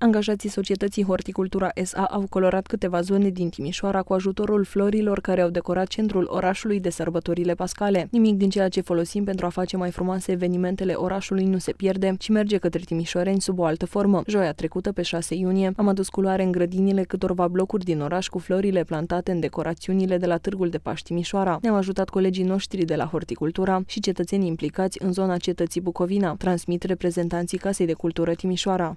Angajații societății Horticultura SA au colorat câteva zone din Timișoara cu ajutorul florilor care au decorat centrul orașului de sărbătorile pascale. Nimic din ceea ce folosim pentru a face mai frumoase evenimentele orașului nu se pierde, ci merge către timișoreni sub o altă formă. Joia trecută, pe 6 iunie, am adus culoare în grădinile câtorva blocuri din oraș cu florile plantate în decorațiunile de la Târgul de Paști Timișoara. Ne-au ajutat colegii noștri de la Horticultura și cetățenii implicați în zona cetății Bucovina, transmit reprezentanții Casei de Cultură Timișoara.